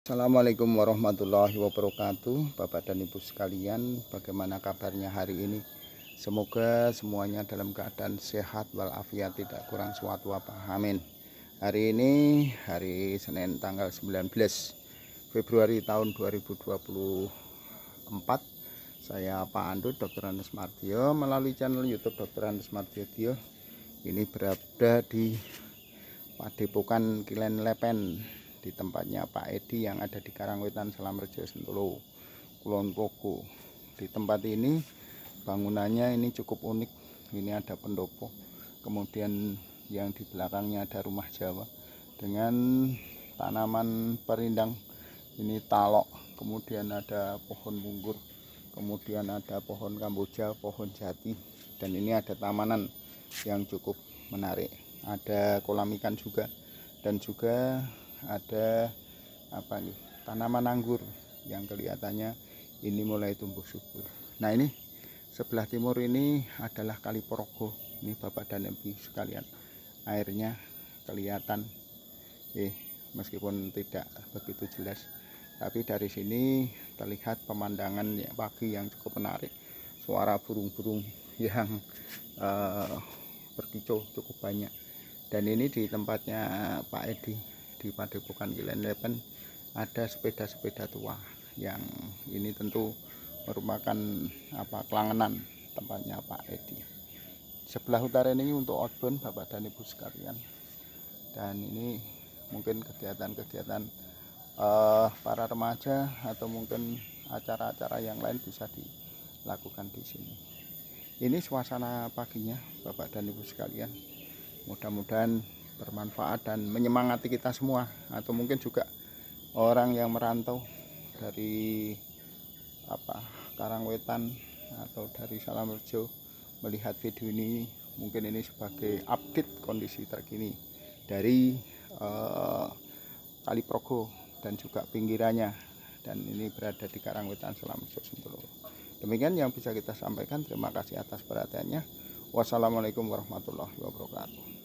Assalamualaikum warahmatullahi wabarakatuh Bapak dan Ibu sekalian Bagaimana kabarnya hari ini Semoga semuanya dalam keadaan sehat walafiat tidak kurang suatu apa Amin Hari ini hari Senin tanggal 19 Februari tahun 2024 Saya Pak Andut Dr. Andes Martio Melalui channel Youtube Dr. Andes Martio Ini berada di Padepokan Kilen Lepen di tempatnya Pak Edi yang ada di Karangwetan Rejo Sentolo Kulon Progo di tempat ini bangunannya ini cukup unik ini ada pendopo kemudian yang di belakangnya ada rumah Jawa dengan tanaman perindang ini talok kemudian ada pohon munggur kemudian ada pohon kamboja pohon jati dan ini ada tamanan yang cukup menarik ada kolam ikan juga dan juga ada apa nih tanaman anggur yang kelihatannya ini mulai tumbuh subur nah ini sebelah timur ini adalah kali Porogo ini bapak dan ibu sekalian airnya kelihatan eh meskipun tidak begitu jelas tapi dari sini terlihat pemandangan pagi yang cukup menarik suara burung-burung yang eh, berkicau cukup banyak dan ini di tempatnya Pak Edi di Padepokan Kilen Lepen ada sepeda-sepeda tua yang ini tentu merupakan apa kelangenan tempatnya Pak Edi. Sebelah utara ini untuk outbound Bapak dan Ibu sekalian. Dan ini mungkin kegiatan-kegiatan uh, para remaja atau mungkin acara-acara yang lain bisa dilakukan di sini. Ini suasana paginya Bapak dan Ibu sekalian. Mudah-mudahan bermanfaat dan menyemangati kita semua atau mungkin juga orang yang merantau dari apa Karangwetan atau dari Salamerjo melihat video ini mungkin ini sebagai update kondisi terkini dari eh, Progo dan juga pinggirannya dan ini berada di Karangwetan Salamerjo Sentulur. Demikian yang bisa kita sampaikan. Terima kasih atas perhatiannya. Wassalamualaikum warahmatullahi wabarakatuh.